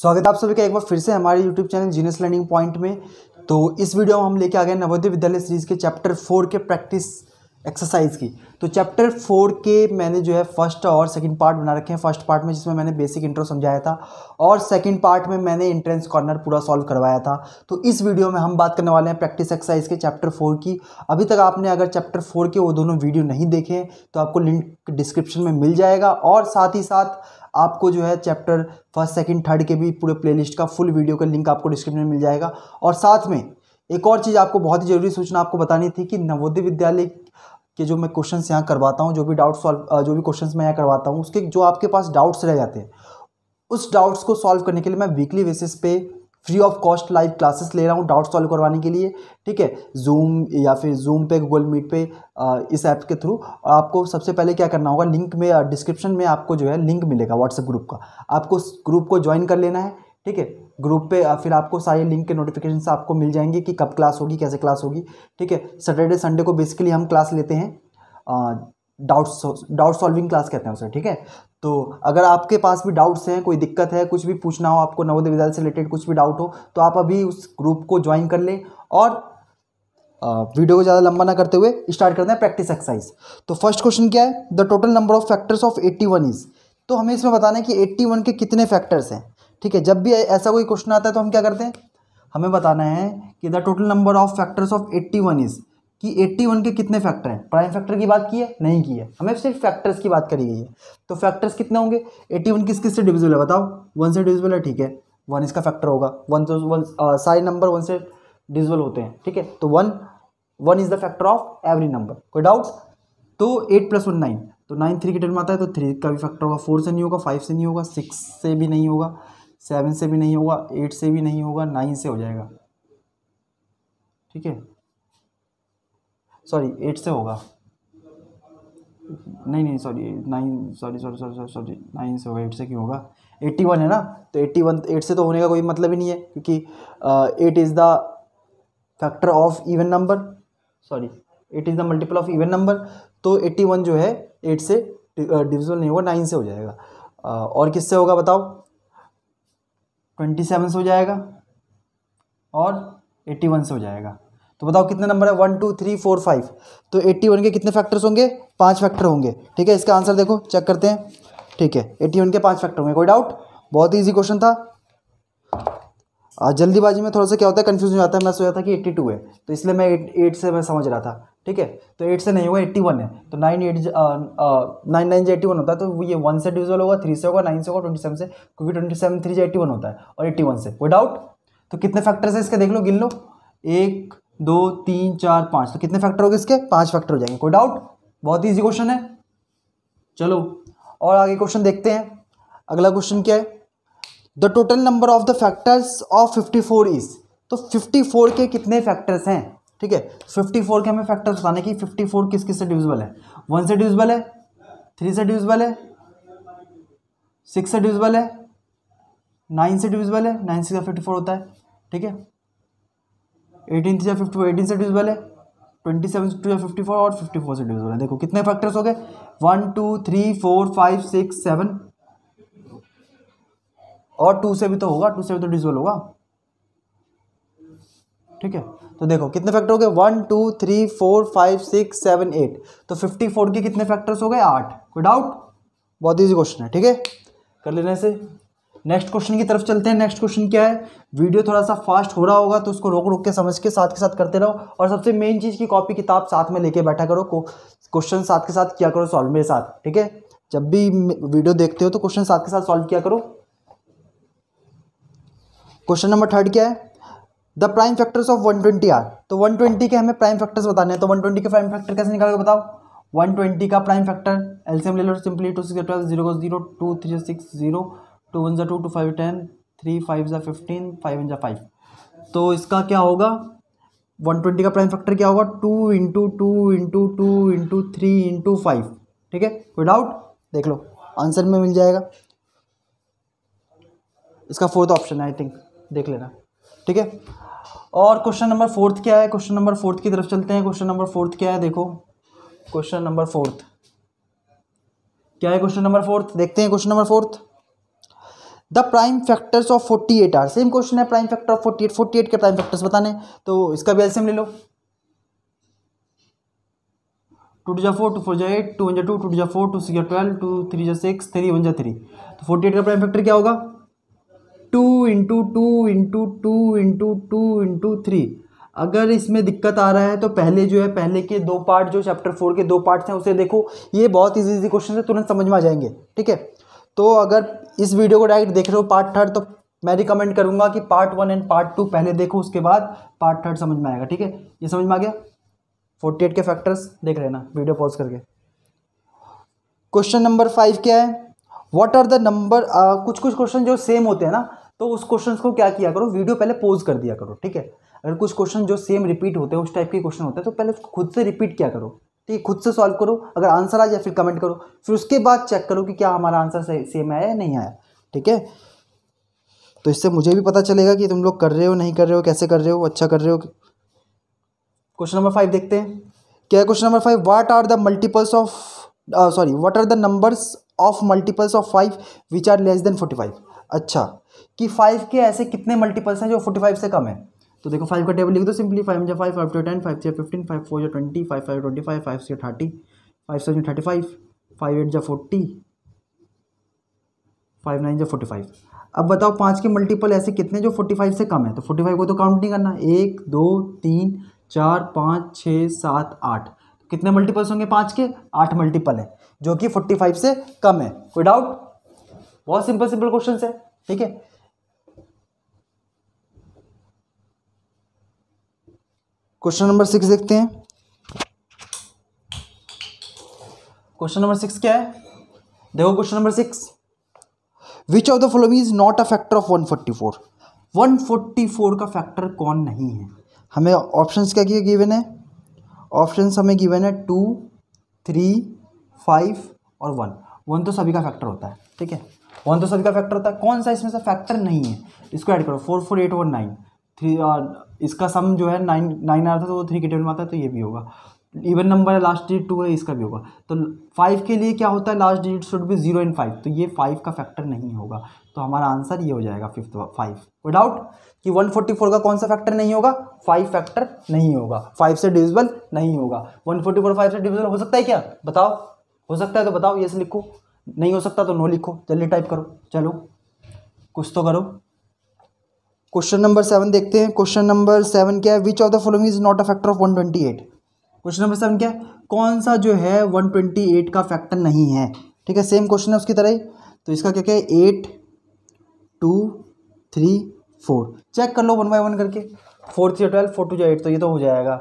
स्वागत है आप सभी का एक बार फिर से हमारे YouTube channel genius learning point में तो इस वीडियो में हम लेके आ गए नवोदय विद्यालय सीरीज के चैप्टर फोर के प्रैक्टिस एक्सरसाइज की तो चैप्टर फोर के मैंने जो है फर्स्ट और सेकंड पार्ट बना रखे हैं फर्स्ट पार्ट में जिसमें मैंने बेसिक इंट्रो समझाया था और सेकंड पार्ट में मैंने इंट्रेंस कॉर्नर पूरा सॉल्व करवाया था तो इस वीडियो में हम बात करने वाले हैं प्रैक्टिस एक्सरसाइज के चैप्टर फोर की अभी तक आपने अगर चैप्टर फोर के वो दोनों वीडियो नहीं देखे तो आपको लिंक डिस्क्रिप्शन में मिल जाएगा और साथ ही साथ आपको जो है चैप्टर फर्स्ट सेकेंड थर्ड के भी पूरे प्ले का फुल वीडियो का लिंक आपको डिस्क्रिप्शन में मिल जाएगा और साथ में एक और चीज़ आपको बहुत ही ज़रूरी सूचना आपको बतानी थी कि नवोदय विद्यालय कि जो मैं क्वेश्चन यहाँ करवाता हूँ जो भी डाउट सॉल्व जो भी क्वेश्चन मैं यहाँ करवाता हूँ उसके जो आपके पास डाउट्स रह जाते हैं उस डाउट्स को सॉल्व करने के लिए मैं वीकली बेसिस पे free of cost live classes ले रहा हूँ डाउट सॉल्व करवाने के लिए ठीक है जूम या फिर जूम पे गूगल मीट पे इस ऐप के थ्रू और आपको सबसे पहले क्या करना होगा लिंक में डिस्क्रिप्शन में आपको जो है लिंक मिलेगा व्हाट्सएप ग्रुप का आपको उस ग्रुप को ज्वाइन कर लेना है ठीक है ग्रुप पे फिर आपको सारे लिंक के नोटिफिकेशन आपको मिल जाएंगे कि कब क्लास होगी कैसे क्लास होगी ठीक है सैटरडे संडे को बेसिकली हम क्लास लेते हैं डाउट डाउट सॉल्विंग क्लास कहते हैं उसे ठीक है तो अगर आपके पास भी डाउट्स हैं कोई दिक्कत है कुछ भी पूछना हो आपको नवोदय विद्यालय से रिलेटेड कुछ भी डाउट हो तो आप अभी उस ग्रुप को ज्वाइन कर लें और वीडियो को ज़्यादा लंबा ना करते हुए स्टार्ट करते हैं प्रैक्टिस एक्सरसाइज तो फर्स्ट क्वेश्चन क्या है the total number of factors of eighty one is तो हमें इसमें बताना है कि एट्टी वन के कितने फैक्टर्स हैं ठीक है जब भी ऐसा कोई क्वेश्चन आता है तो हम क्या करते हैं हमें बताना है कि the total number of factors of eighty one is कि एट्टी वन के कितने फैक्टर हैं प्राइम फैक्टर की बात की है नहीं की है हमें सिर्फ फैक्टर्स की बात करी गई है तो फैक्टर्स कितने होंगे एट्टी वन किस किस से डिविजिबल है बताओ वन से डिविजिबल है ठीक है वन इसका फैक्टर होगा वन तो वन uh, सारे नंबर वन से डिविजिबल होते हैं ठीक है तो one one is the factor of every number कोई डाउट तो एट प्लस वन नाइन तो नाइन थ्री के टर्म आता है तो थ्री का भी फैक्टर होगा फोर से नहीं होगा फाइव से नहीं होगा सिक्स से भी नहीं होगा सेवन से भी नहीं होगा एट से भी नहीं होगा नाइन से हो जाएगा ठीक है सॉरी एट से होगा नहीं नहीं sorry nine sorry sorry sorry sorry sorry nine से होगा एट से क्यों होगा एट्टी वन है ना तो एट्टी वन एट से तो होने का कोई मतलब ही नहीं है क्योंकि eight is the factor of even number sorry eight is the multiple of even number तो एट्टी वन जो है एट से डिविजन uh, नहीं होगा नाइन से हो जाएगा uh, और किससे होगा बताओ ट्वेंटी सेवन से हो जाएगा और एट्टी वन से हो जाएगा तो बताओ कितने नंबर है one two three four five तो एट्टी वन के कितने फैक्टर्स होंगे पाँच फैक्टर होंगे ठीक है इसका आंसर देखो चेक करते हैं ठीक है एट्टी वन के पाँच फैक्टर होंगे कोई डाउट बहुत ही ईजी क्वेश्चन था जल्दीबाजी में थोड़ा सा क्या होता है कन्फ्यूजन हो जाता है मैं सोचा था कि एट्टी टू है तो इसलिए मैं एट एट से मैं समझ रहा था ठीक है तो एट से नहीं होगा एट्टी वन है तो नाइन एट नाइन नाइन जो एट्टी वन होता है तो ये वन से डिविजल होगा थ्री से होगा नाइन से होगा ट्वेंटी सेवन से क्योंकि ट्वेंटी सेवन थ्री जो एट्टी वन होता है और एट्टी वन से कोई डाउट तो कितने फैक्टर्स है इसके देख लो गिन लो एक दो तीन चार पाँच तो कितने फैक्टर हो गए इसके पाँच फैक्टर हो जाएंगे कोई डाउट बहुत ही ईजी क्वेश्चन है चलो और आगे क्वेश्चन देखते हैं अगला क्वेश्चन क्या है the total number of the factors of fifty four is तो फिफ्टी फोर के कितने फैक्टर्स हैं ठीक है फिफ्टी फोर के हमें फैक्टर्स बताने की फिफ्टी फोर किस किस से डिविजिबल है वन से डिविजिबल है थ्री से डिविजिबल है सिक्स से डिविजिबल है नाइन से डिविजिबल है नाइन सिक्स फिफ्टी फोर होता है ठीक है eighteen three fifty four eighteen से डिविजिबल है ट्वेंटी सेवन टू या फिफ्टी फोर और फिफ्टी फोर से डिविजिबल है देखो कितने फैक्टर्स हो गए one two three four five six seven और टू से भी तो होगा टू से भी तो डिविजिबल होगा ठीक है तो देखो कितने फैक्टर हो गए one two three four five six seven eight तो फिफ्टी फोर के कितने फैक्टर्स हो गए आठ कोई डाउट बहुत ईजी क्वेश्चन है ठीक है कर लेने से नेक्स्ट क्वेश्चन की तरफ चलते हैं नेक्स्ट क्वेश्चन क्या है वीडियो थोड़ा सा फास्ट हो रहा होगा तो उसको रोक रोक के समझ के साथ के साथ करते रहो और सबसे मेन चीज़ की कॉपी किताब साथ में लेके बैठा करो क्वेश्चन साथ के साथ किया करो सॉल्व मेरे साथ ठीक है जब भी वीडियो देखते हो तो क्वेश्चन साथ के साथ सॉल्व किया करो क्वेश्चन नंबर थर्ड क्या है the prime factors of 120 are तो 120 के हमें प्राइम फैक्टर्स बताने हैं तो 120 के प्राइम फैक्टर कैसे निकाल के बताओ 120 का प्राइम फैक्टर एलसीएम ले लो simply two six twelve zero zero two three six zero two one जो two two five ten three five जो फिफ्टीन फाइव इन जो फाइव तो इसका क्या होगा 120 का प्राइम फैक्टर क्या होगा two into two into two into three into five ठीक है विदाउट देख लो आंसर में मिल जाएगा इसका फोर्थ ऑप्शन है आई थिंक देख लेना ठीक है और क्वेश्चन नंबर फोर्थ क्या है क्वेश्चन नंबर फोर्थ की तरफ चलते हैं क्वेश्चन नंबर फोर्थ क्या है देखो क्वेश्चन नंबर फोर्थ क्या है क्वेश्चन नंबर फोर्थ देखते हैं question number fourth the prime factors of forty eight are same question है prime factor of forty eight forty eight के प्राइम फैक्टर्स बताने तो इसका भी एल्सियम ले लो टू टू जा फोर टू फोर जा एट टू वन जा टू टू जा फोर टू सिक्स जा ट्वेल्व टू थ्री जा सिक्स थ्री वन जा थ्री तो फोर्टी एट का प्राइम फैक्टर क्या होगा two into two into two into two into three अगर इसमें दिक्कत आ रहा है तो पहले जो है पहले के दो पार्ट जो चैप्टर फोर के दो पार्ट्स हैं उसे देखो ये बहुत इजी इजी क्वेश्चन है तुरंत समझ में आ जाएंगे ठीक है तो अगर इस वीडियो को डायरेक्ट देख रहे हो पार्ट थर्ड तो मैं रिकमेंड करूंगा कि part one and part two पहले देखो उसके बाद पार्ट थर्ड समझ में आएगा ठीक है ये समझ में आ गया फोर्टी एट के फैक्टर्स देख रहे ना वीडियो पॉज करके क्वेश्चन नंबर फाइव क्या है व्हाट आर द नंबर कुछ कुछ क्वेश्चन जो सेम होते हैं ना तो उस क्वेश्चन को क्या किया करो वीडियो पहले पोज कर दिया करो ठीक है अगर कुछ क्वेश्चन जो सेम रिपीट होते हैं उस टाइप के क्वेश्चन होते हैं तो पहले उसको खुद से रिपीट क्या करो ठीक है खुद से सॉल्व करो अगर आंसर आ जाए फिर कमेंट करो फिर उसके बाद चेक करो कि क्या हमारा आंसर से, सेम आया या नहीं आया ठीक है तो इससे मुझे भी पता चलेगा कि तुम लोग कर रहे हो नहीं कर रहे हो कैसे कर रहे हो अच्छा कर रहे हो क्वेश्चन नंबर फाइव देखते हैं क्या है question number five what are the multiples of sorry what are the numbers of multiples of five which are less than forty अच्छा कि फाइव के ऐसे कितने मल्टीपल्स हैं जो फोर्टी फाइव से कम है तो देखो फाइव का टेबल लिख दो सिंपली फाइव जो five five two ten five three fifteen five four जो twenty five five twenty five five से thirty five seven thirty five five eight जो फोर्टी फाइव नाइन जो फोर्टी फाइव अब बताओ पाँच के मल्टीपल ऐसे कितने जो फोर्टी फाइव से कम है तो फोर्टी फाइव को तो काउंट नहीं करना एक दो तीन चार पाँच छः सात आठ कितने मल्टीपल्स होंगे पाँच के आठ मल्टीपल हैं जो कि फोर्टी फाइव से कम है कोई डाउट बहुत सिंपल सिंपल क्वेश्चन है ठीक है क्वेश्चन नंबर सिक्स देखते हैं क्वेश्चन नंबर सिक्स क्या है देखो question number six which of the following is not a factor of one forty four one forty four का फैक्टर कौन नहीं है हमें ऑप्शंस क्या किए गिवन है ऑप्शंस हमें गिवन है टू थ्री फाइव और वन वन तो सभी का फैक्टर होता है ठीक है वन तो सभी का फैक्टर होता है कौन सा इसमें से फैक्टर नहीं है इसको ऐड करो four four eight one nine three इसका सम जो है नाइन नाइन आ रहा था तो वो थ्री के टेबल में आता है तो ये भी होगा इवन नंबर है लास्ट डिजिट टू है इसका भी होगा तो फाइव के लिए क्या होता है लास्ट डिजिट शुड भी जीरो एंड फाइव तो ये फाइव का फैक्टर नहीं होगा तो हमारा आंसर ये हो जाएगा फिफ्थ फाइव विदाउट कि वन फोर्टी फोर का कौन सा फैक्टर नहीं होगा फाइव फैक्टर नहीं होगा फाइव से डिविजिबल नहीं होगा वन फोर्टी फोर फाइव से डिविजिबल हो सकता है क्या बताओ हो सकता है तो बताओ से लिखो नहीं हो सकता तो नो लिखो जल्दी टाइप करो चलो कुछ तो करो क्वेश्चन नंबर सेवन देखते हैं क्वेश्चन नंबर सेवन क्या है which of the following is not a factor of one twenty eight question number seven क्या है कौन सा जो है वन ट्वेंटी एट का फैक्टर नहीं है ठीक है सेम क्वेश्चन है उसकी तरह ही तो इसका क्या क्या है eight two three four check कर लो वन बाई वन करके four three twelve four two जो एट तो ये तो हो जाएगा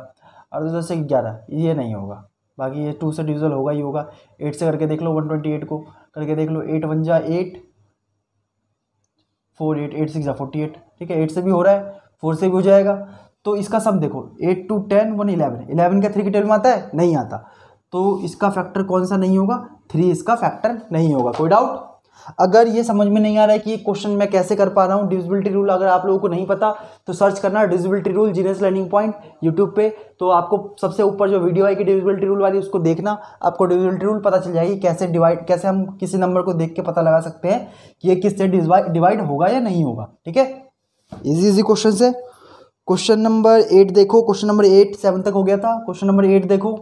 और दो दस से ग्यारह ये नहीं होगा बाकी ये टू से डिविजल होगा ही होगा एट से करके देख लो वन ट्वेंटी एट को करके देख लो एट वन जा eight four eight eight six forty eight ठीक है एट से भी हो रहा है फोर से भी हो जाएगा तो इसका सब देखो eight two ten one eleven eleven का थ्री की टेबल में आता है नहीं आता तो इसका फैक्टर कौन सा नहीं होगा थ्री इसका फैक्टर नहीं होगा कोई डाउट अगर ये समझ में नहीं आ रहा है कि ये क्वेश्चन मैं कैसे कर पा रहा हूँ डिजिबिलिटी रूल अगर आप लोगों को नहीं पता तो सर्च करना divisibility rule genius learning point YouTube पे तो आपको सबसे ऊपर जो वीडियो आएगी डिजिबिलिटी रूल वाली उसको देखना आपको डिजिबिलिटी रूल पता चल जाएगी कैसे डिवाइड कैसे हम किसी नंबर को देख के पता लगा सकते हैं कि ये किससे डिवाइड होगा या नहीं होगा ठीक है इजी इजी क्वेश्चन है क्वेश्चन नंबर एट देखो क्वेश्चन नंबर एट सेवन तक हो गया था क्वेश्चन नंबर एट देखो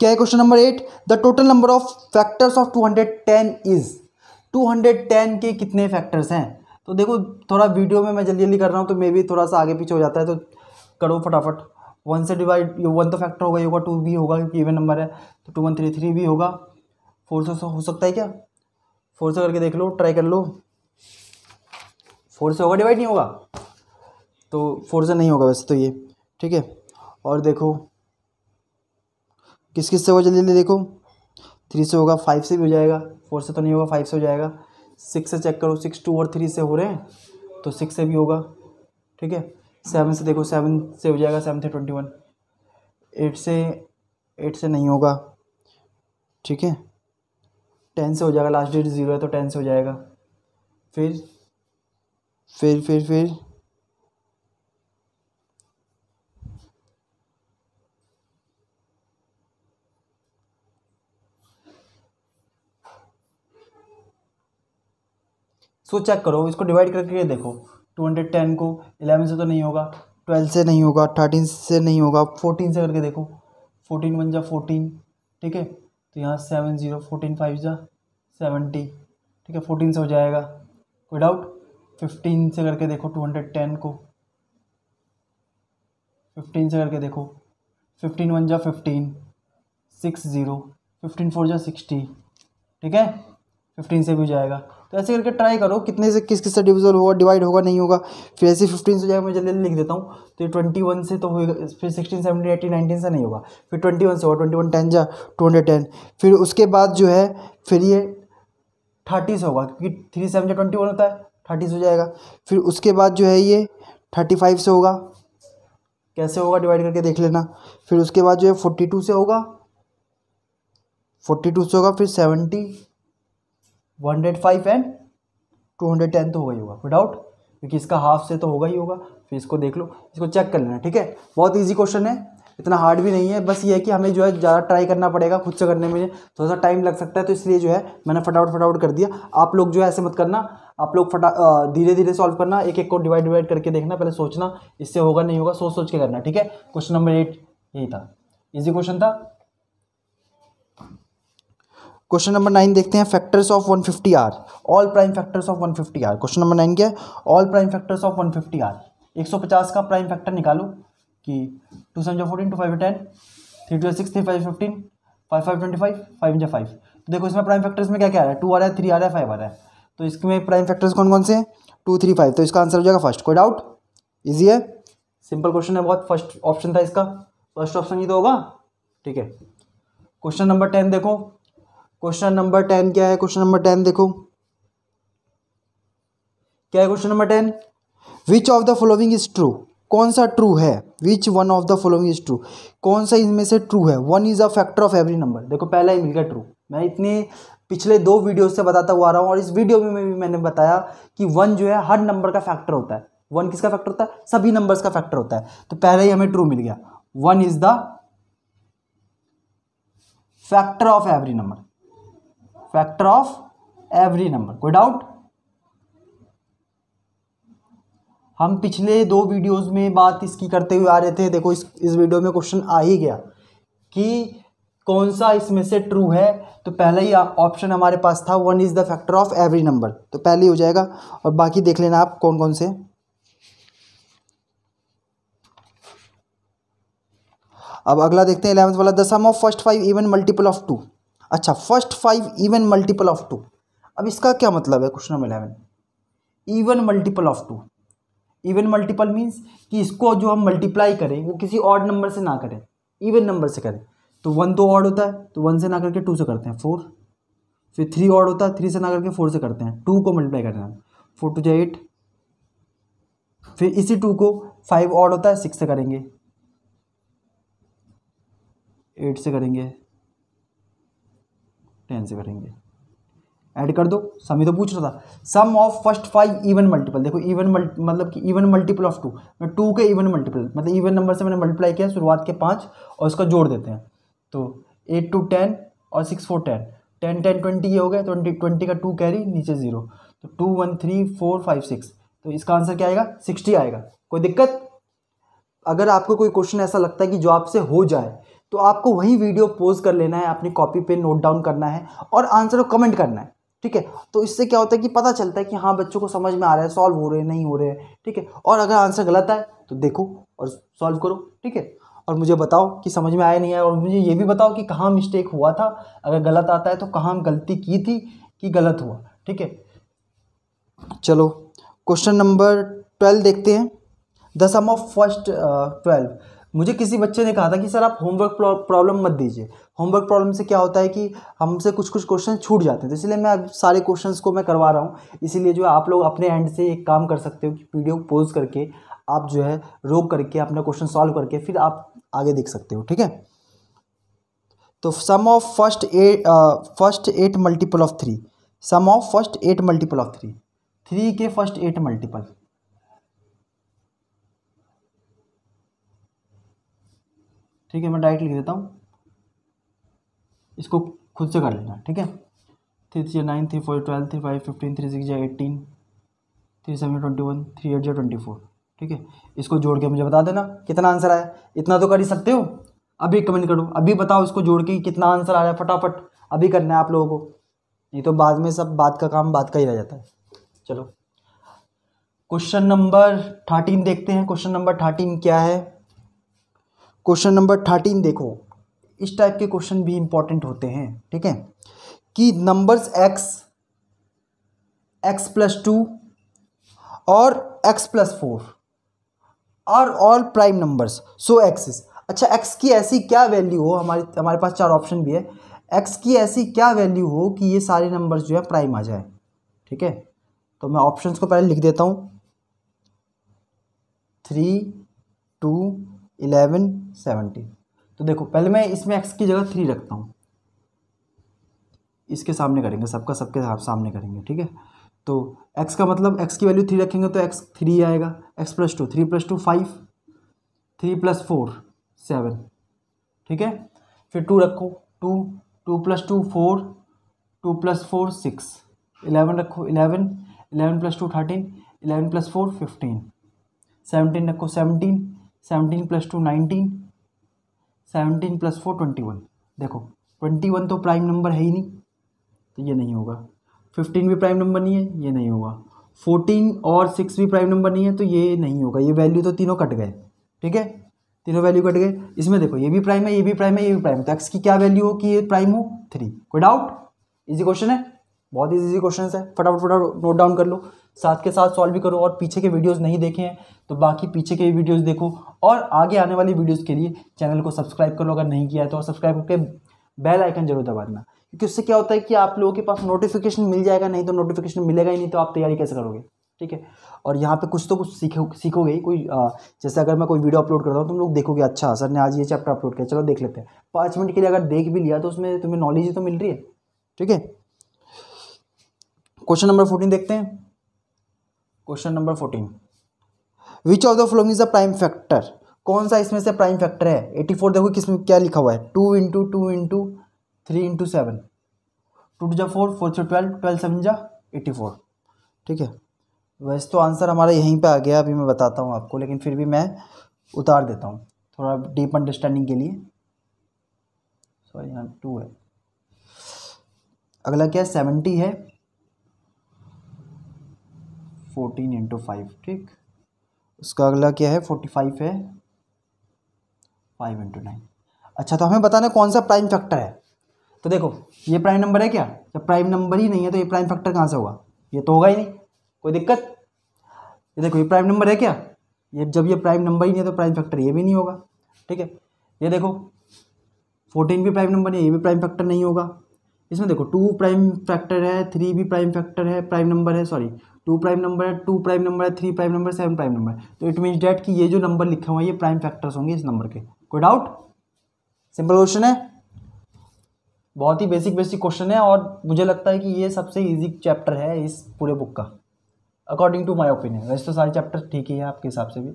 क्या है question number eight the total number of factors of 210 is 210 के कितने फैक्टर्स हैं तो देखो थोड़ा वीडियो में मैं जल्दी जल्दी कर रहा हूँ तो मे भी थोड़ा सा आगे पीछे हो जाता है तो करो फटाफट वन से डिवाइड वन तो फैक्टर होगा ये होगा टू भी होगा क्योंकि इवन नंबर है तो टू वन थ्री थ्री भी होगा फोर से हो सकता है क्या फोर से करके देख लो ट्राई कर लो फोर से होगा डिवाइड नहीं होगा तो फोर से नहीं होगा वैसे तो ये ठीक है और देखो किस किस से होगा जल्दी जल्दी देखो थ्री से होगा फाइव से भी हो जाएगा फोर से तो नहीं होगा फाइव से हो जाएगा सिक्स से चेक करो सिक्स टू और थ्री से हो रहे हैं तो सिक्स से भी होगा ठीक है सेवन से देखो सेवन से हो जाएगा सेवन से ट्वेंटी वन एट से एट से नहीं होगा ठीक है टेन से हो जाएगा लास्ट डेट ज़ीरो है तो टेन से हो जाएगा फिर फिर फिर फिर इसको चेक करो इसको डिवाइड करके देखो टू हंड्रेड टेन को एलेवन से तो नहीं होगा ट्वेल्व से नहीं होगा थर्टीन से नहीं होगा फोर्टीन से करके देखो फोर्टीन वन जा फोर्टीन ठीक है तो यहाँ सेवन ज़ीरो फोर्टीन फाइव जा सेवेंटी ठीक है फोर्टीन से हो जाएगा कोई डाउट फिफ्टीन से करके देखो टू हंड्रेड टेन को फिफ्टीन से करके देखो फिफ्टीन वन जा fifteen six zero fifteen four जा सिक्सटी ठीक है फिफ्टीन से भी हो जाएगा तो ऐसे करके ट्राई करो कितने से किस किस से डिविजल होगा डिवाइड होगा नहीं होगा फिर ऐसे फिफ्टीन से जो है मैं जल्दी लिख देता हूँ तो ट्वेंटी वन से तो होगा फिर सिक्सटीन सेवनटीन एटीन नाइनटीन से नहीं होगा फिर ट्वेंटी वन से होगा ट्वेंटी वन टेन जा टू हंड्रेड टेन फिर उसके बाद जो है फिर ये थर्टी से होगा क्योंकि थ्री सेवन जो ट्वेंटी वन होता है थर्टी से हो जाएगा फिर उसके बाद जो है ये थर्टी फाइव से होगा कैसे होगा डिवाइड करके देख लेना फिर उसके बाद जो है फोर्टी टू से होगा फोर्टी टू से होगा फिर seventy one hundred five and two hundred ten तो होगा ही होगा विदाउट क्योंकि इसका हाफ से तो होगा ही होगा फिर इसको देख लो इसको चेक कर लेना ठीक है बहुत ईजी क्वेश्चन है इतना हार्ड भी नहीं है बस ये है कि हमें जो है ज़्यादा ट्राई करना पड़ेगा खुद से करने में थोड़ा सा टाइम लग सकता है तो इसलिए जो है मैंने फटाफट फटाफट कर दिया आप लोग जो है ऐसे मत करना आप लोग फटा धीरे धीरे सॉल्व करना एक एक को डिवाइड डिवाइड करके देखना पहले सोचना इससे होगा नहीं होगा सोच सोच के करना ठीक है क्वेश्चन नंबर एट यही था इजी क्वेश्चन था क्वेश्चन नंबर नाइन देखते हैं factors of 150 fifty are all prime factors of 150 fifty are question number nine क्या है all prime factors of 150 fifty are एक सौ पचास का प्राइम फैक्टर निकालो कि टू सेवन जो fourteen two five ten three two six three five fifteen five five twenty five five जो फाइव तो देखो इसमें प्राइम फैक्टर्स में क्या क्या आ रहा है टू आ रहा है थ्री आ रहा है फाइव आ रहा है तो इसमें प्राइम फैक्टर्स कौन कौन से हैं टू थ्री फाइव तो इसका आंसर हो जाएगा फर्स्ट कोई डाउट ईजी है सिंपल क्वेश्चन है बहुत फर्स्ट ऑप्शन था इसका फर्स्ट ऑप्शन ये तो होगा ठीक है क्वेश्चन नंबर टेन देखो क्वेश्चन नंबर टेन क्या है क्वेश्चन नंबर टेन देखो क्या है question number ten which of the following is true कौन सा ट्रू है which one of the following is true कौन सा इनमें से ट्रू है one is a factor of every number देखो पहला ही मिल गया ट्रू मैं इतने पिछले दो वीडियो से बताता हुआ आ रहा हूँ और इस वीडियो में भी मैंने बताया कि वन जो है हर नंबर का फैक्टर होता है वन किसका फैक्टर होता है सभी नंबर्स का फैक्टर होता है तो पहले ही हमें ट्रू मिल गया one is the factor of every number factor of every number कोई डाउट हम पिछले दो वीडियोस में बात इसकी करते हुए आ रहे थे देखो इस इस वीडियो में क्वेश्चन आ ही गया कि कौन सा इसमें से ट्रू है तो पहला ही ऑप्शन हमारे पास था one is the factor of every number तो पहले ही हो जाएगा और बाकी देख लेना आप कौन कौन से अब अगला देखते हैं इलेवंथ वाला the sum of first five even multiple of two अच्छा first five even multiple of two अब इसका क्या मतलब है question number eleven even multiple of two even multiple means कि इसको जो हम मल्टीप्लाई करें वो किसी ऑड नंबर से ना करें इवन नंबर से करें तो वन तो ऑड होता है तो वन से ना करके टू से करते हैं फोर फिर थ्री ऑड होता है थ्री से ना करके फोर से करते हैं टू को मल्टीप्लाई करते हैं फोर टू जो एट फिर इसी टू को फाइव ऑड होता है सिक्स से करेंगे एट से करेंगे टेन से करेंगे ऐड कर दो समय तो पूछ रहा था sum of first five even multiple देखो इवन मल्टी मतलब कि इवन मल्टीपल ऑफ टू मैं टू के इवन मल्टीपल मतलब इवन नंबर से मैंने मल्टीप्लाई किया शुरुआत के पाँच और उसका जोड़ देते हैं तो एट टू टेन और six four ten ten ten twenty ये हो गया ट्वेंटी ट्वेंटी का टू कैरी नीचे जीरो तो two one three four five six तो इसका आंसर क्या आएगा सिक्सटी आएगा कोई दिक्कत अगर आपको कोई क्वेश्चन ऐसा लगता है कि जो आपसे हो जाए तो आपको वही वीडियो पोज कर लेना है अपनी कॉपी पे नोट डाउन करना है और आंसर को कमेंट करना है ठीक है तो इससे क्या होता है कि पता चलता है कि हाँ बच्चों को समझ में आ रहा है सॉल्व हो रहे हैं नहीं हो रहे हैं ठीक है और अगर आंसर गलत आए तो देखो और सॉल्व करो ठीक है और मुझे बताओ कि समझ में आया नहीं आया और मुझे ये भी बताओ कि कहाँ मिस्टेक हुआ था अगर गलत आता है तो कहाँ गलती की थी कि गलत हुआ ठीक है चलो क्वेश्चन नंबर ट्वेल्व देखते हैं the sum of first twelve मुझे किसी बच्चे ने कहा था कि सर आप होमवर्क प्रॉब्लम मत दीजिए होमवर्क प्रॉब्लम से क्या होता है कि हमसे कुछ कुछ क्वेश्चन छूट जाते हैं तो इसलिए मैं अब सारे क्वेश्चन को मैं करवा रहा हूँ इसीलिए जो है आप लोग अपने एंड से एक काम कर सकते हो कि वीडियो पोज करके आप जो है रोक करके अपना क्वेश्चन सॉल्व करके फिर आप आगे देख सकते हो ठीक है तो sum of first eight first eight multiple of three sum of first eight multiple of three three के फर्स्ट एट मल्टीपल ठीक है मैं डायरेक्ट लिख देता हूँ इसको खुद से कर लेना ठीक है three three nine three four twelve three five fifteen three six या eighteen three seven twenty one three eight जो ट्वेंटी फोर ठीक है इसको जोड़ के मुझे बता देना कितना आंसर आया इतना तो कर ही सकते हो अभी कमेंट करो अभी बताओ इसको जोड़ के कितना आंसर आ रहा है फटाफट अभी करना है आप लोगों को नहीं तो बाद में सब बात का काम बात का ही रह जाता है चलो क्वेश्चन नंबर थर्टीन देखते हैं क्वेश्चन नंबर थर्टीन क्या है क्वेश्चन नंबर थर्टीन देखो इस टाइप के क्वेश्चन भी इंपॉर्टेंट होते हैं ठीक है कि numbers x x plus two और एक्स प्लस फोर और all prime numbers so x is अच्छा एक्स की ऐसी क्या वैल्यू हो हमारे हमारे पास चार ऑप्शन भी है एक्स की ऐसी क्या वैल्यू हो कि ये सारे नंबर्स जो है प्राइम आ जाए ठीक है तो मैं ऑप्शंस को पहले लिख देता हूँ थ्री टू इलेवन सेवनटीन तो देखो पहले मैं इसमें एक्स की जगह थ्री रखता हूँ इसके सामने करेंगे सबका सबके सामने करेंगे ठीक है तो एक्स का मतलब एक्स की वैल्यू थ्री रखेंगे तो एक्स थ्री आएगा x plus two three plus two five three plus four seven ठीक है फिर टू रखो two two plus two four two plus four six eleven रखो eleven eleven plus two thirteen eleven plus four fifteen seventeen रखो seventeen seventeen plus two nineteen seventeen plus four twenty one देखो twenty one तो prime number है ही नहीं तो ये नहीं होगा फिफ्टीन भी प्राइम नंबर नहीं है ये नहीं होगा फोर्टीन और सिक्स भी प्राइम नंबर नहीं है तो ये नहीं होगा ये वैल्यू तो तीनों कट गए ठीक है तीनों वैल्यू कट गए इसमें देखो ये भी प्राइम है ये भी प्राइम है ये भी प्राइम है तो एक्स की क्या वैल्यू हो कि ये प्राइम हो थ्री कोई डाउट इजी क्वेश्चन है बहुत ही ईजी क्वेश्चन है फटाफट फटाफट नोट डाउन कर लो साथ के साथ सॉल्व भी करो और पीछे के वीडियोस नहीं देखे हैं तो बाकी पीछे के वीडियोस देखो और आगे आने वाली वीडियोस के लिए चैनल को सब्सक्राइब कर लो अगर नहीं किया है तो सब्सक्राइब करके बेल आइकन जरूर दबा देना क्योंकि उससे क्या होता है कि आप लोगों के पास नोटिफिकेशन मिल जाएगा नहीं तो नोटिफिकेशन मिलेगा ही नहीं तो आप तैयारी कैसे करोगे ठीक है और यहाँ पे कुछ तो कुछ सीखो सीखोगे ही कोई आ, जैसे अगर मैं कोई वीडियो अपलोड करता हूँ तुम लोग देखोगे अच्छा सर ने आज ये चैप्टर अपलोड किया चलो देख लेते हैं पाँच मिनट के लिए अगर देख भी लिया तो उसमें तुम्हें नॉलेज ही तो मिल रही है ठीक है क्वेश्चन नंबर फोर्टीन देखते हैं question number fourteen which of the following is the prime factor कौन सा इसमें से प्राइम फैक्टर है एटी फोर देखो किसमें क्या लिखा हुआ है two into two into three into seven two two जा four four three twelve twelve seven जा एटी फोर ठीक है वैसे तो आंसर हमारा यहीं पे आ गया अभी मैं बताता हूँ आपको लेकिन फिर भी मैं उतार देता हूँ थोड़ा डीप अंडरस्टैंडिंग के लिए सॉरी यहाँ टू है अगला क्या है सेवेंटी है फोर्टीन इंटू फाइव ठीक उसका अगला क्या है फोर्टी फाइव है फाइव इंटू नाइन अच्छा तो हमें बताना कौन सा प्राइम फैक्टर है तो देखो ये प्राइम नंबर है क्या जब प्राइम नंबर ही नहीं है तो ये प्राइम फैक्टर कहाँ से होगा ये तो होगा ही नहीं कोई दिक्कत ये देखो ये प्राइम नंबर है क्या ये जब ये प्राइम नंबर ही नहीं है तो प्राइम फैक्टर ये भी नहीं होगा ठीक है ये देखो फोर्टीन भी प्राइम नंबर नहीं ये भी प्राइम फैक्टर नहीं होगा इसमें देखो टू प्राइम फैक्टर है थ्री भी प्राइम फैक्टर है प्राइम नंबर है सॉरी टू प्राइम नंबर है टू प्राइम नंबर है three prime number seven prime number तो इट मीन्स डैट कि ये जो नंबर लिखे हुआ है ये प्राइम फैक्टर्स होंगे इस नंबर के कोई डाउट सिंपल क्वेश्चन है बहुत ही बेसिक बेसिक क्वेश्चन है और मुझे लगता है कि ये सबसे इजी चैप्टर है इस पूरे बुक का अकॉर्डिंग टू माई ओपिनियन वैसे तो सारे चैप्टर ठीक ही है आपके हिसाब से भी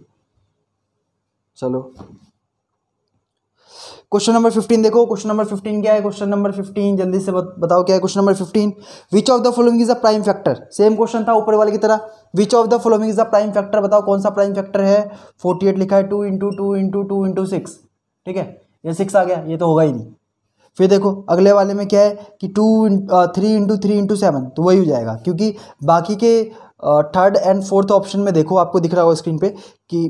चलो क्वेश्चन नंबर फिफ्टीन देखो क्वेश्चन नंबर फिफ्टीन क्या है क्वेश्चन नंबर फिफ्टीन जल्दी से बताओ क्या है question number fifteen which of the following is a prime factor same question था ऊपर वाले की तरह which of the following is a prime factor बताओ कौन सा प्राइम फैक्टर है फोर्टी एट लिखा है two into two into two into six ठीक है ये सिक्स आ गया ये तो होगा ही नहीं फिर देखो अगले वाले में क्या है कि two three into three into seven तो वही हो जाएगा क्योंकि बाकी के थर्ड एंड फोर्थ ऑप्शन में देखो आपको दिख रहा होगा स्क्रीन पे कि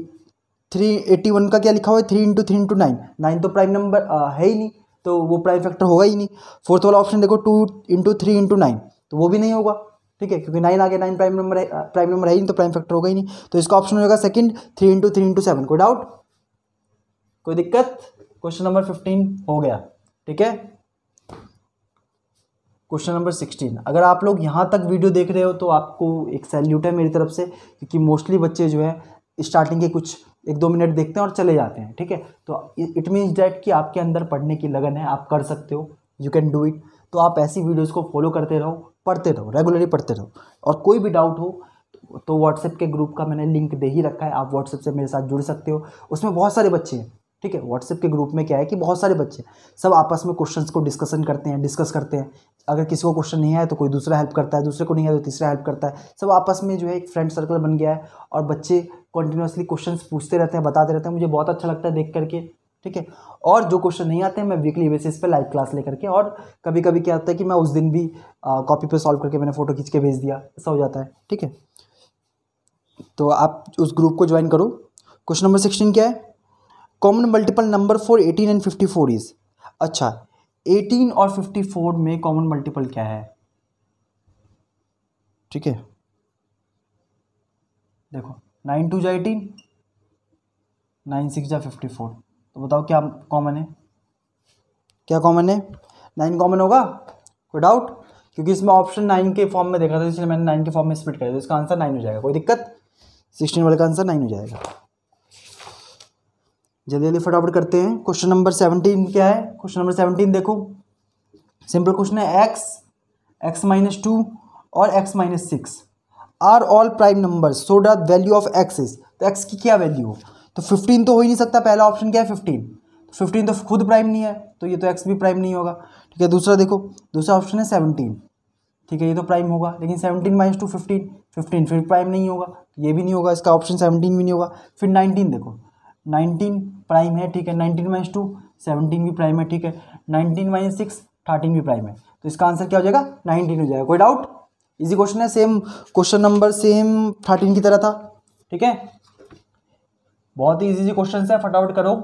थ्री एट्टी वन का क्या लिखा हुआ है three into three into nine nine तो प्राइम नंबर है ही नहीं तो वो प्राइम फैक्टर होगा ही नहीं फोर्थ वाला ऑप्शन देखो two into three into nine तो वो भी नहीं होगा ठीक है क्योंकि नाइन गया नाइन प्राइम नंबर है प्राइम नंबर है ही नहीं तो प्राइम फैक्टर होगा ही नहीं तो इसका ऑप्शन होगा second three into three into seven कोई डाउट कोई दिक्कत क्वेश्चन नंबर फिफ्टीन हो गया ठीक है क्वेश्चन नंबर सिक्सटीन अगर आप लोग यहाँ तक वीडियो देख रहे हो तो आपको एक सैल्यूट है मेरी तरफ से क्योंकि मोस्टली बच्चे जो है स्टार्टिंग के कुछ एक दो मिनट देखते हैं और चले जाते हैं ठीक है तो इट मीन्स डैट कि आपके अंदर पढ़ने की लगन है आप कर सकते हो यू कैन डू इट तो आप ऐसी वीडियोज़ को फॉलो करते रहो पढ़ते रहो रेगुलरली पढ़ते रहो और कोई भी डाउट हो तो व्हाट्सएप तो के ग्रुप का मैंने लिंक दे ही रखा है आप व्हाट्सएप से मेरे साथ जुड़ सकते हो उसमें बहुत सारे बच्चे हैं ठीक है व्हाट्सएप के ग्रुप में क्या है कि बहुत सारे बच्चे सब आपस में क्वेश्चंस को डिस्कशन करते हैं डिस्कस करते हैं अगर किसी को क्वेश्चन नहीं आया तो कोई दूसरा हेल्प करता है दूसरे को नहीं आया तो तीसरा हेल्प करता है सब आपस में जो है एक फ्रेंड सर्कल बन गया है और बच्चे कंटिन्यूसली क्वेश्चन पूछते रहते हैं बताते रहते हैं मुझे बहुत अच्छा लगता है देख करके ठीक है और जो क्वेश्चन नहीं आते हैं मैं वीकली बेसिस पे लाइव क्लास लेकर के और कभी कभी क्या होता है कि मैं उस दिन भी कॉपी पे सॉल्व करके मैंने फ़ोटो खींच के भेज दिया ऐसा हो जाता है ठीक है तो आप उस ग्रुप को ज्वाइन करो क्वेश्चन नंबर सिक्सटीन क्या है common multiple number for eighteen and fifty four is अच्छा एटीन और फिफ्टी फोर में कॉमन मल्टीपल क्या है ठीक है देखो नाइन टू जा एटीन नाइन सिक्स जा फिफ्टी फोर तो बताओ क्या कॉमन है क्या कॉमन है नाइन कॉमन होगा कोई डाउट क्योंकि इसमें ऑप्शन नाइन के फॉर्म में देखा था इसलिए मैंने नाइन के फॉर्म में स्प्लिट कर दिया तो इसका आंसर नाइन हो जाएगा कोई दिक्कत सिक्सटीन वाले का आंसर नाइन हो जाएगा जल्दी जल्दी फटाफट करते हैं क्वेश्चन नंबर सेवनटीन क्या है क्वेश्चन नंबर सेवनटीन देखो सिंपल क्वेश्चन है एक्स एक्स माइनस टू और x minus six are all prime number so the value of x is तो एक्स की क्या वैल्यू हो तो फिफ्टीन तो हो ही नहीं सकता पहला ऑप्शन क्या है फिफ्टीन फिफ्टीन तो, तो खुद प्राइम नहीं है तो ये तो एक्स भी प्राइम नहीं होगा ठीक है दूसरा देखो दूसरा ऑप्शन है सेवनटीन ठीक है ये तो प्राइम होगा लेकिन seventeen minus two fifteen fifteen फिर प्राइम नहीं होगा तो ये भी नहीं होगा इसका ऑप्शन सेवनटीन भी नहीं होगा फिर नाइनटीन देखो नाइनटीन प्राइम है ठीक है नाइनटीन माइनस टू सेवनटीन भी प्राइम है ठीक है नाइनटीन माइनस सिक्स थर्टीन भी प्राइम है तो इसका आंसर क्या हो जाएगा नाइनटीन हो जाएगा कोई डाउट इजी क्वेश्चन है same question number same thirteen की तरह था ठीक है बहुत ही इजी क्वेश्चन है फटाफट करो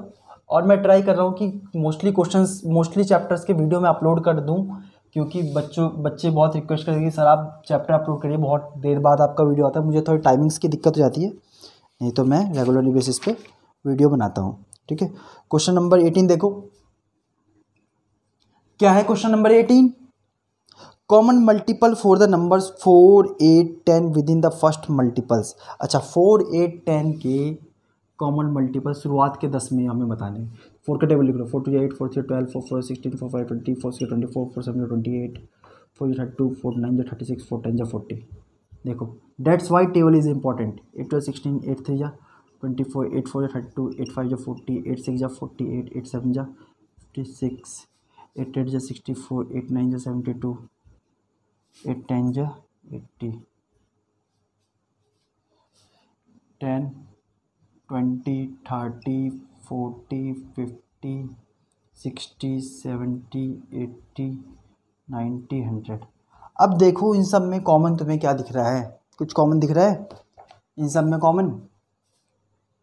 और मैं ट्राई कर रहा हूँ कि मोस्टली क्वेश्चन मोस्टली चैप्टर्स के वीडियो में अपलोड कर दूँ क्योंकि बच्चों बच्चे बहुत रिक्वेस्ट करेंगे सर आप चैप्टर अपलोड करिए बहुत देर बाद आपका वीडियो आता है मुझे थोड़ी टाइमिंग्स की दिक्कत हो जाती है नहीं तो मैं रेगुलरली बेसिस पे वीडियो बनाता हूँ ठीक है क्वेश्चन नंबर एटीन देखो क्या है question number eighteen common multiple for the numbers four eight ten within the first multiples अच्छा फोर एट टेन के कॉमन मल्टीपल शुरुआत के दस में हमें बताने फोर के टेबल लिख लो four two eight four three twelve four four sixteen four five twenty four six twenty four four seven twenty eight four जो थर्टी टू फोर नाइन जो थर्टी सिक्स फोर टेन जो forty देखो that's why table is important eight twelve sixteen eight three या twenty four eight four या thirty two eight five या forty eight six या forty eight eight seven या fifty six eight eight या sixty four eight nine या seventy two eight ten या eighty ten twenty thirty forty fifty sixty seventy eighty ninety hundred अब देखो इन सब में कॉमन तुम्हें क्या दिख रहा है कुछ कॉमन दिख रहा है इन सब में कॉमन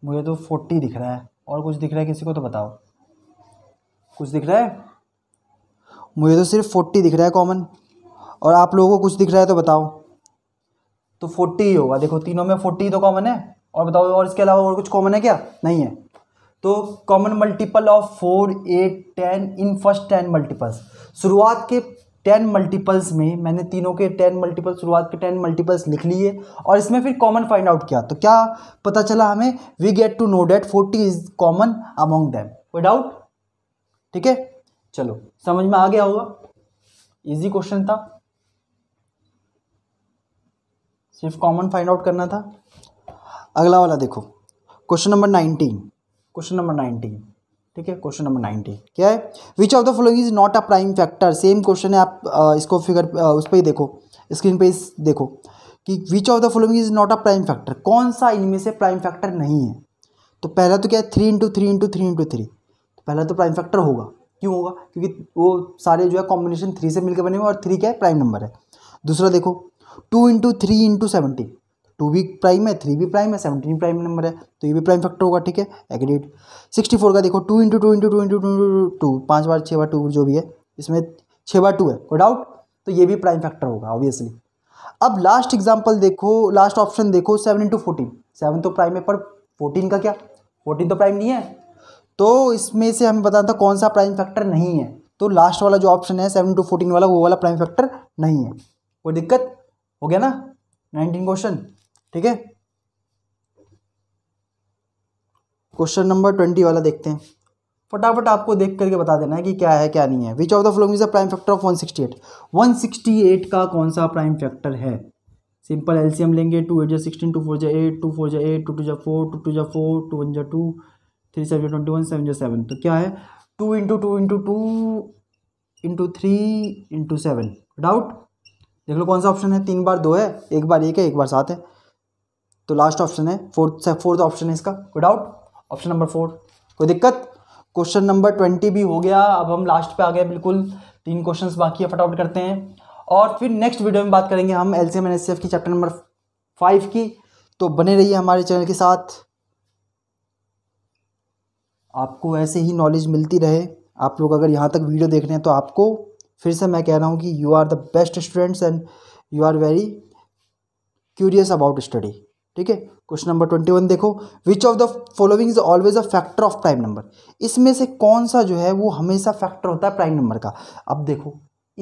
मुझे तो फोर्टी दिख रहा है और कुछ दिख रहा है किसी को तो बताओ कुछ दिख रहा है मुझे तो सिर्फ फोर्टी दिख रहा है कॉमन और आप लोगों को कुछ दिख रहा है तो बताओ तो फोर्टी ही होगा देखो तीनों में फोर्टी तो कॉमन है और बताओ और इसके अलावा और कुछ कॉमन है क्या नहीं है तो common multiple of four eight ten in first ten multiples शुरुआत के टेन मल्टीपल्स में मैंने तीनों के टेन मल्टीपल शुरुआत के टेन मल्टीपल्स लिख लिए और इसमें फिर कॉमन फाइंड आउट किया तो क्या पता चला हमें we get to know that forty is common among them कोई डाउट ठीक है चलो समझ में आ गया होगा इजी क्वेश्चन था सिर्फ कॉमन फाइंड आउट करना था अगला वाला देखो question number nineteen question number nineteen ठीक है क्वेश्चन नंबर नाइनटीन क्या है which of the following is not a prime factor same question है आप इसको फिगर उस पर ही देखो स्क्रीन पे इस देखो कि which of the following is not a prime factor कौन सा इनमें से प्राइम फैक्टर नहीं है तो पहला तो क्या है three into three into three into three तो पहला तो प्राइम फैक्टर होगा क्यों होगा क्योंकि वो सारे जो है कॉम्बिनेशन थ्री से मिलकर बने हुए और थ्री क्या है प्राइम नंबर है दूसरा देखो two into three into seventeen two भी प्राइम है थ्री भी प्राइम है सेवनटीन प्राइम नंबर है तो ये भी प्राइम फैक्टर होगा ठीक है एग्रीड सिक्सटी फोर का देखो two into two into two into two two पाँच बार छः बार टू जो भी है इसमें छः बार टू है कोई डाउट तो ये भी प्राइम फैक्टर होगा ऑब्वियसली अब लास्ट एग्जाम्पल देखो लास्ट ऑप्शन देखो सेवन इंटू फोर्टीन सेवन तो प्राइम है पर फोर्टीन का क्या फोर्टीन तो प्राइम नहीं है तो इसमें से हमें बताना था कौन सा प्राइम फैक्टर नहीं है तो लास्ट वाला जो ऑप्शन है सेवन टू फोर्टीन वाला वो वाला प्राइम फैक्टर नहीं है कोई दिक्कत हो गया ना नाइनटीन क्वेश्चन ठीक है क्वेश्चन नंबर ट्वेंटी वाला देखते हैं फटाफट आपको देख करके बता देना है कि क्या है क्या नहीं है which of the following is the prime factor of 168 168 का कौन सा प्राइम फैक्टर है सिंपल एलसीएम लेंगे टू एट जो सिक्सटीन टू फोर जो एट टू फोर जो एट टू टू जो फोर टू टू जो फोर टू वन जो टू थ्री सेवन जो ट्वेंटी वन सेवन जो सेवन तो क्या है two into two into two into three into seven doubt देख लो कौन सा ऑप्शन है तीन बार दो है एक बार एक है एक बार सात है तो लास्ट ऑप्शन है फोर्थ फोर्थ ऑप्शन है इसका कोई डाउट ऑप्शन नंबर फोर कोई दिक्कत क्वेश्चन नंबर ट्वेंटी भी हो गया अब हम लास्ट पे आ गए बिल्कुल तीन क्वेश्चंस बाकी है फटाफट करते हैं और फिर नेक्स्ट वीडियो में बात करेंगे हम एल सी एम की चैप्टर नंबर फाइव की तो बने रहिए हमारे चैनल के साथ आपको ऐसे ही नॉलेज मिलती रहे आप लोग अगर यहाँ तक वीडियो देख रहे हैं तो आपको फिर से मैं कह रहा हूँ कि you are the best students and you are very curious about study ठीक है क्वेश्चन नंबर ट्वेंटी वन देखो which of the following is always a factor of prime number इसमें से कौन सा जो है वो हमेशा फैक्टर होता है प्राइम नंबर का अब देखो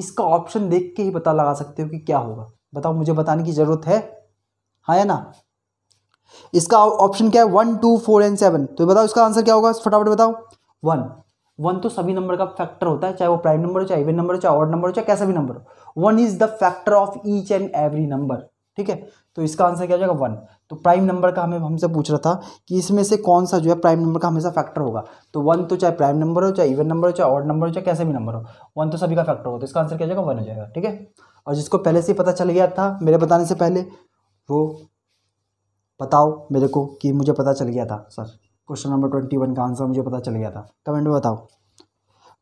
इसका ऑप्शन देख के ही पता लगा सकते हो कि क्या होगा बताओ मुझे बताने की ज़रूरत है हाँ या ना इसका ऑप्शन क्या है one two four and seven तो बताओ इसका आंसर क्या होगा फटाफट बताओ वन वन तो सभी नंबर का फैक्टर होता है चाहे वो प्राइम नंबर हो चाहे इवन नंबर हो चाहे ऑड नंबर हो चाहे कैसा भी नंबर हो one is the factor of each and every number ठीक है तो इसका आंसर क्या हो जाएगा वन तो प्राइम नंबर का हमें हमसे पूछ रहा था कि इसमें से कौन सा जो है प्राइम नंबर का हमेशा फैक्टर होगा तो वन तो चाहे प्राइम नंबर हो चाहे इवन नंबर हो चाहे ऑड नंबर हो चाहे कैसे भी नंबर हो वन तो सभी का फैक्टर होगा तो इसका आंसर क्या जाएगा वन हो जाएगा ठीक है और जिसको पहले से ही पता चल गया था मेरे बताने से पहले वो बताओ मेरे को कि मुझे पता चल गया था sir question number twenty one का आंसर मुझे पता चल गया था कमेंट में बताओ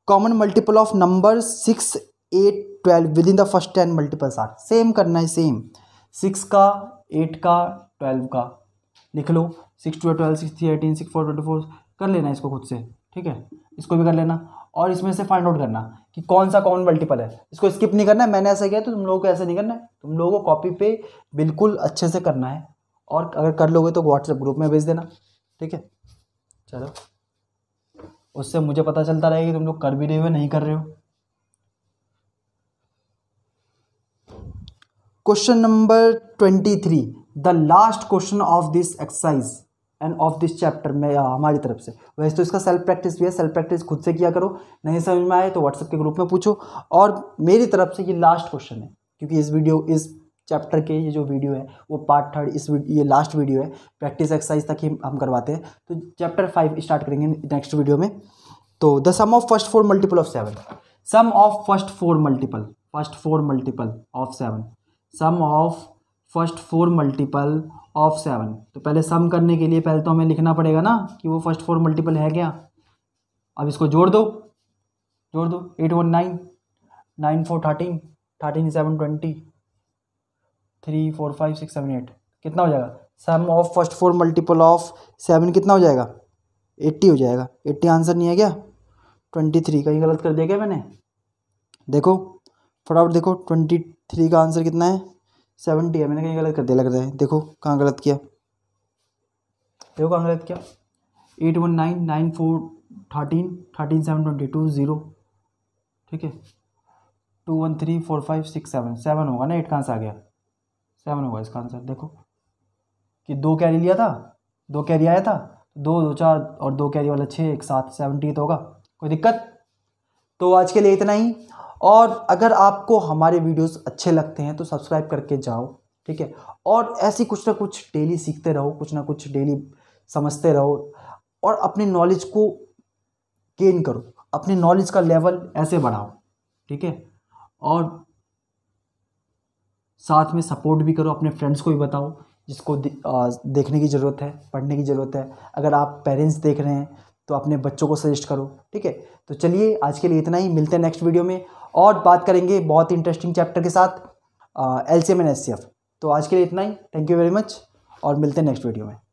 common multiple of number six eight twelve within the first ten multiples are same करना है सेम सिक्स का एट का ट्वेल्व का लिख लो six two twelve six three eighteen six four twenty four कर लेना इसको खुद से ठीक है इसको भी कर लेना और इसमें से फाइंड आउट करना कि कौन सा कॉमन मल्टीपल है इसको स्किप नहीं करना है मैंने ऐसा किया तो तुम लोगों को ऐसा नहीं करना है तुम लोगों को कॉपी पे बिल्कुल अच्छे से करना है और अगर कर लोगे तो व्हाट्सएप ग्रुप में भेज देना ठीक है चलो उससे मुझे पता चलता रहेगा कि तुम लोग कर भी रहे हो नहीं कर रहे हो question number twenty three the last question of this exercise end of this chapter में हमारी तरफ से वैसे तो इसका सेल्फ प्रैक्टिस भी है सेल्फ प्रैक्टिस खुद से किया करो नहीं समझ में आए तो व्हाट्सएप के ग्रुप में पूछो और मेरी तरफ से ये लास्ट क्वेश्चन है क्योंकि इस वीडियो इस चैप्टर के ये जो वीडियो है वो पार्ट थर्ड इस ये लास्ट वीडियो है प्रैक्टिस एक्सरसाइज तक ही हम करवाते हैं तो चैप्टर फाइव स्टार्ट करेंगे नेक्स्ट वीडियो में तो the sum of first four multiple of seven sum of first four multiple first four multiple of seven sum of first four multiple of seven तो पहले सम करने के लिए पहले तो हमें लिखना पड़ेगा ना कि वो फर्स्ट फोर मल्टीपल है क्या अब इसको जोड़ दो जोड़ दो eight one nine nine four thirteen thirteen seven twenty three four five six seven eight कितना हो जाएगा sum of first four multiple of seven कितना हो जाएगा एट्टी हो जाएगा एट्टी आंसर नहीं है क्या ट्वेंटी थ्री कहीं गलत कर दिया क्या मैंने देखो फटाफट देखो ट्वेंटी थ्री का आंसर कितना है सेवेंटी है मैंने कहीं गलत कर दिया लग रहा है देखो कहाँ गलत किया देखो कहाँ गलत किया eight one nine nine four thirteen thirteen seven twenty two zero ठीक है two one three four five six seven seven होगा ना एट कहाँ से आ गया सेवन होगा इसका आंसर देखो कि दो कैरी लिया था दो कैरी आया था दो दो चार और दो कैरी वाला छः एक साथ सेवनटी तो होगा कोई दिक्कत तो आज के लिए इतना ही और अगर आपको हमारे वीडियोस अच्छे लगते हैं तो सब्सक्राइब करके जाओ ठीक है और ऐसी कुछ ना कुछ डेली सीखते रहो कुछ ना कुछ डेली समझते रहो और अपने नॉलेज को गेन करो अपने नॉलेज का लेवल ऐसे बढ़ाओ ठीक है और साथ में सपोर्ट भी करो अपने फ्रेंड्स को भी बताओ जिसको देखने की ज़रूरत है पढ़ने की ज़रूरत है अगर आप पेरेंट्स देख रहे हैं तो अपने बच्चों को सजेस्ट करो ठीक है तो चलिए आज के लिए इतना ही मिलते हैं नेक्स्ट वीडियो में और बात करेंगे बहुत ही इंटरेस्टिंग चैप्टर के साथ L C M and S C F तो आज के लिए इतना ही थैंक यू वेरी मच और मिलते हैं नेक्स्ट वीडियो में